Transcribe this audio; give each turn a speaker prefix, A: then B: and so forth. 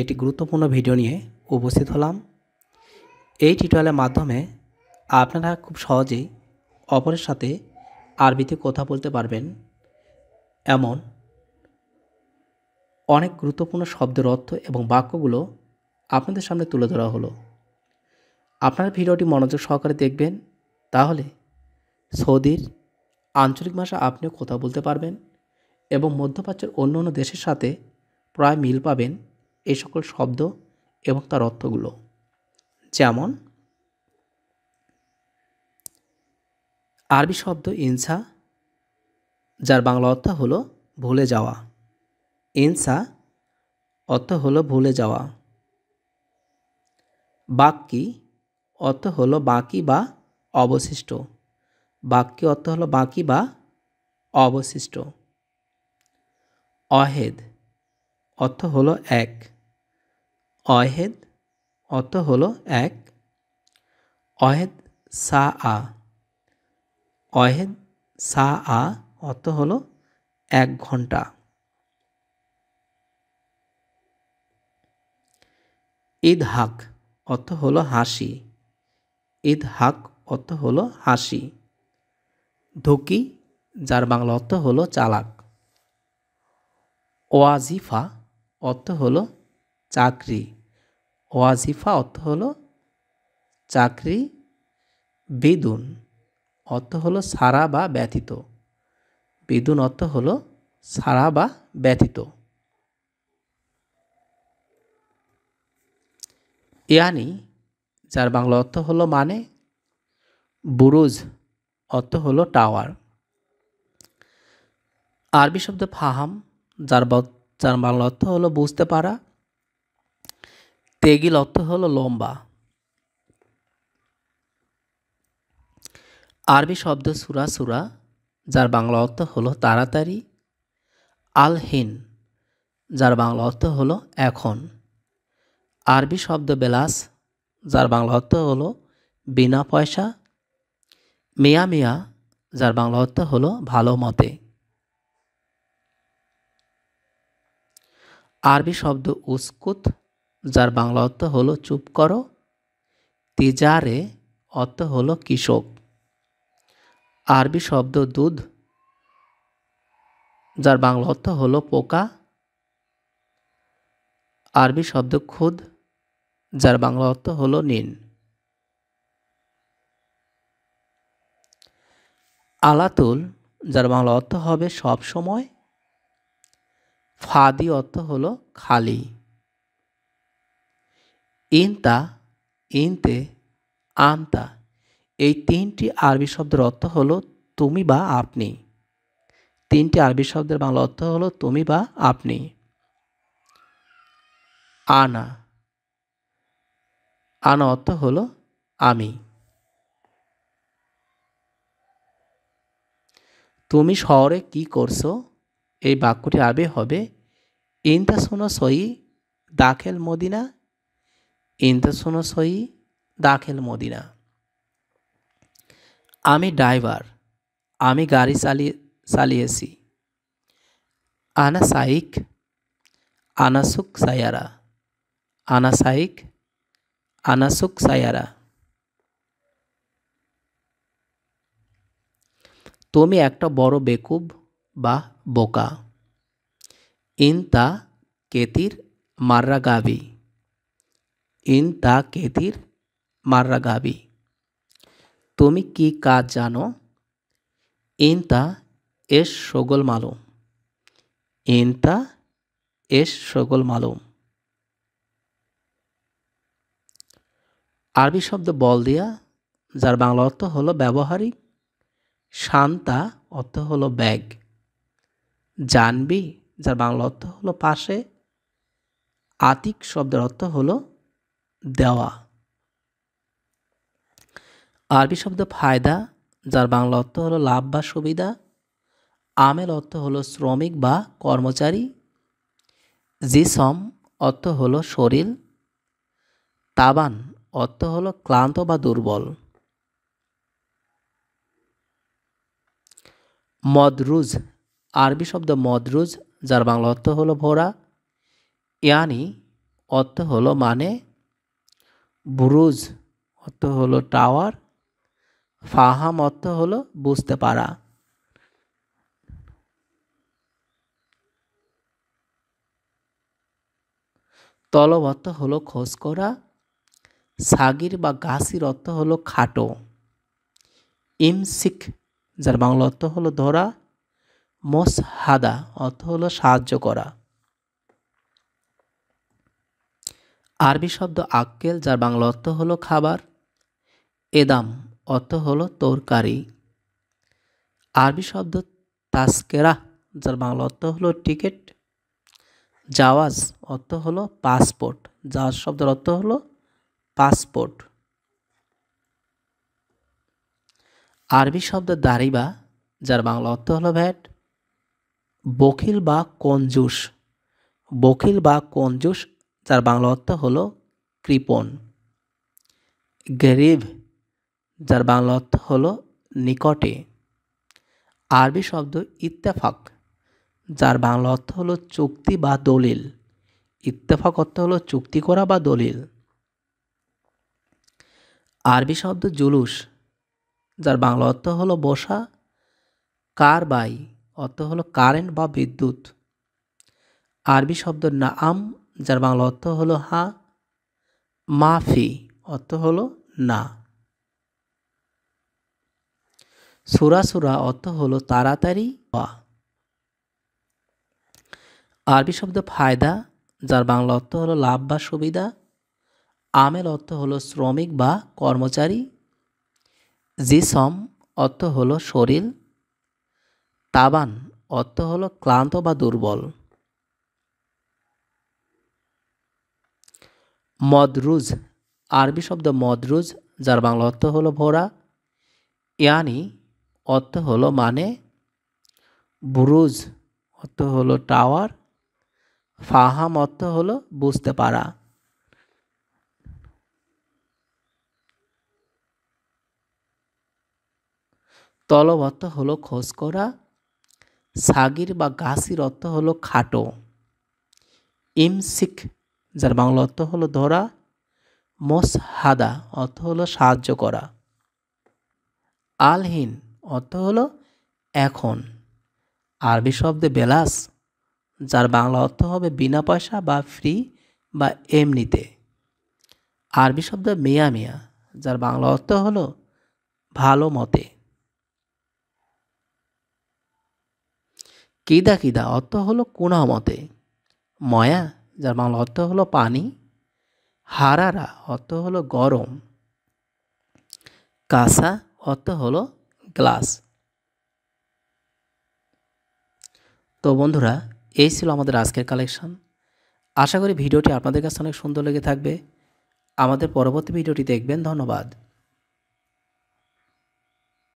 A: একটি গুরুত্বপূর্ণ ভিডিও নিয়ে উপস্থিত হলাম এই টিউটোরিয়ালের মাধ্যমে আপনারা খুব সহজেই অপরের সাথে আরবিতে কথা বলতে পারবেন এমন অনেক গুরুত্বপূর্ণ শব্দের অর্থ এবং বাক্যগুলো আপনাদের সামনে তুলে ধরা হলো আপনারা ভিডিওটি মনোযোগ সহকারে দেখবেন তাহলে সৌদির আঞ্চলিক ভাষা আপনিও কথা বলতে পারবেন এবং মধ্যপ্রাচ্যের অন্য অন্য দেশের সাথে প্রায় মিল পাবেন এই সকল শব্দ এবং তার অর্থগুলো যেমন আরবি শব্দ ইনসা যার বাংলা অর্থ হলো ভুলে যাওয়া ইনসা অর্থ হলো ভুলে যাওয়া বাক্যি অর্থ হলো বাকি বা অবশিষ্ট বাক্যি অর্থ হলো বাকি বা অবশিষ্ট অহেদ অর্থ হলো এক অহেদ অত হলো এক অহেদ সা আ অহেদ সা আ অত হলো এক ঘন্টা ঈদ হাক অত হলো হাসি ঈদ হাক অত হলো হাসি ধুকি যার বাংলা অর্থ হলো চালাক ওয়াজিফা অর্থ হলো চাকরি ওয়াজিফা অর্থ হলো চাকরি বেদুন অর্থ হলো সারা বা ব্যথিত বেদুন অর্থ হলো সারা বা ব্যথিত ইয়ানি যার বাংলা অর্থ হলো মানে বুরুজ অর্থ হলো টাওয়ার আরবি শব্দ ফাহাম যার যার বাংলা অর্থ হলো বুঝতে পারা তেগিল অর্থ হলো লম্বা আরবি শব্দ সুরা সুরা যার বাংলা অর্থ হলো তাড়াতাড়ি আলহীন যার বাংলা অর্থ হলো এখন আরবি শব্দ বেলাস যার বাংলা অর্থ হলো বিনা পয়সা মিয়া মিয়া যার বাংলা অর্থ হলো ভালো মতে আরবি শব্দ উস্কুত যার বাংলা অর্থ হলো চুপ করো তিজারে অর্থ হলো কৃষক আরবি শব্দ দুধ যার বাংলা অর্থ হলো পোকা আরবি শব্দ খুদ যার বাংলা অর্থ হলো নিন আলাতুল যার বাংলা অর্থ হবে সব সময় ফাদি অর্থ হলো খালি ইনতা ইনতে আনতা এই তিনটি আরবি শব্দের অর্থ হলো তুমি বা আপনি তিনটি আরবি শব্দের বাংলা অর্থ হলো তুমি বা আপনি আনা আনা অর্থ হলো আমি তুমি শহরে কি করছো এই বাক্যটি আবে হবে ইন্তাসোনা সই দাখেল মদিনা ইন্তসোনসই দাখেল মদিনা আমি ড্রাইভার আমি গাড়ি চালিয়ে চালিয়েছি আনা সাইক আনাসুক সায়ারা আনা সাইক আনাসুক সায়ারা তুমি একটা বড় বেকুব বা বোকা ইনতা কেতির মার্রা গাভী ইন দা কেদির মার্রাগাবি তুমি কি কাজ জানো ইন তা এস সগল মালুম ইন তা এস সগল মালুম আরবি শব্দ বল দিয়া যার বাংলা অর্থ হলো ব্যবহারিক শান্তা অর্থ হল ব্যাগ জানবি যার বাংলা অর্থ হল পাশে আতিক শব্দের অর্থ হলো দেওয়া আরবি শব্দ ফায়দা যার বাংলা অর্থ হলো লাভ বা সুবিধা আমেল অর্থ হলো শ্রমিক বা কর্মচারী জিসম অর্থ হলো শরীর তাবান অর্থ হলো ক্লান্ত বা দুর্বল মদরুজ আরবি শব্দ মদরুজ যার বাংলা অর্থ হলো ভোরা ইয়ানি অর্থ হলো মানে বুরুজ অর্থ হলো টাওয়ার ফাহাম অর্থ হলো বুঝতে পারা তলব অর্থ হলো খোঁজ করা সাগির বা গাছির অর্থ হলো খাটো ইমসিক যার বাংলা অর্থ হলো ধরা মোস হাদা অর্থ হলো সাহায্য করা আরবি শব্দ আক্কেল যার বাংলা অর্থ হলো খাবার এদাম অর্থ হলো তরকারি আরবি শব্দ তাস্কেরা যার বাংলা অর্থ হলো টিকিট জাওয়াজ অর্থ হলো পাসপোর্ট জাওয়াজ শব্দের অর্থ হলো পাসপোর্ট আরবি শব্দ দারিবা যার বাংলা অর্থ হলো ভ্যাট বখিল বা কঞ্জুস বকিল বা কঞ্জুস যার বাংলা অর্থ হল কৃপন গরিব যার বাংলা অর্থ হল নিকটে আরবি শব্দ ইত্তেফাক যার বাংলা অর্থ হল চুক্তি বা দলিল ইত্তেফাক অর্থ হল চুক্তি করা বা দলিল আরবি শব্দ জুলুস যার বাংলা অর্থ হল বসা কার বাই অর্থ হল কারেন্ট বা বিদ্যুৎ আরবি শব্দ নাম যার বাংলা অর্থ হলো হা মাফি অর্থ হলো না সুরা সুরা অর্থ হলো তাড়াতাড়ি হওয়া আরবি শব্দ ফায়দা যার বাংলা অর্থ হলো লাভ বা সুবিধা আমের অর্থ হলো শ্রমিক বা কর্মচারী জিসম অর্থ হলো শরীর তাবান অর্থ হলো ক্লান্ত বা দুর্বল মদরুজ আরবি শব্দ মদরুজ যার বাংলা অর্থ হলো ভোরা ইয়ানি অর্থ হলো মানে বুরুজ অর্থ হলো টাওয়ার ফাহাম অর্থ হলো বুঝতে পারা তলব অর্থ হলো খোঁজ করা সাগির বা গাছির অর্থ হলো খাটো ইমসিক যার বাংলা অর্থ হলো ধরা মোসহাদা অর্থ হলো সাহায্য করা আলহীন অর্থ হলো এখন আরবি শব্দে বেলাস যার বাংলা অর্থ হবে বিনা পয়সা বা ফ্রি বা এমনিতে আরবি শব্দ মিয়া মিয়া যার বাংলা অর্থ হলো ভালো মতে কিদা কিদা অর্থ হলো কোনা মতে ময়া যার বাংলা অর্থ হলো পানি হারারা অর্থ হলো গরম কাসা অর্থ হলো গ্লাস তো বন্ধুরা এই ছিল আমাদের আজকের কালেকশন আশা করি ভিডিওটি আপনাদের কাছে অনেক সুন্দর লেগে থাকবে আমাদের পরবর্তী ভিডিওটি দেখবেন ধন্যবাদ